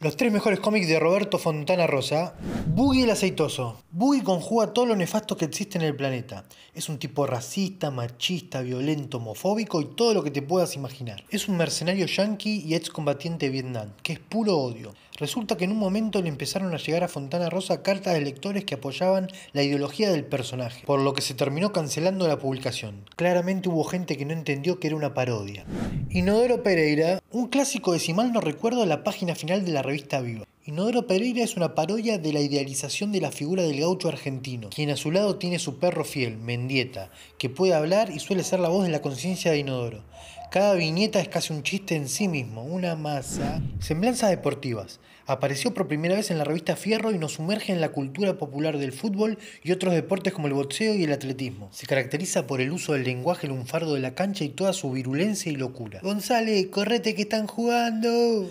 Los tres mejores cómics de Roberto Fontana Rosa. Boogie el aceitoso. Boogie conjuga todos los nefastos que existen en el planeta. Es un tipo racista, machista, violento, homofóbico y todo lo que te puedas imaginar. Es un mercenario yankee y excombatiente de Vietnam, que es puro odio. Resulta que en un momento le empezaron a llegar a Fontana Rosa cartas de lectores que apoyaban la ideología del personaje, por lo que se terminó cancelando la publicación. Claramente hubo gente que no entendió que era una parodia. Inodoro Pereira, un clásico decimal no recuerdo la página final de la revista Viva. Inodoro Pereira es una parodia de la idealización de la figura del gaucho argentino, quien a su lado tiene su perro fiel, Mendieta, que puede hablar y suele ser la voz de la conciencia de Inodoro. Cada viñeta es casi un chiste en sí mismo, una masa. Semblanzas deportivas. Apareció por primera vez en la revista Fierro y nos sumerge en la cultura popular del fútbol y otros deportes como el boxeo y el atletismo. Se caracteriza por el uso del lenguaje lunfardo de la cancha y toda su virulencia y locura. González, correte que están jugando.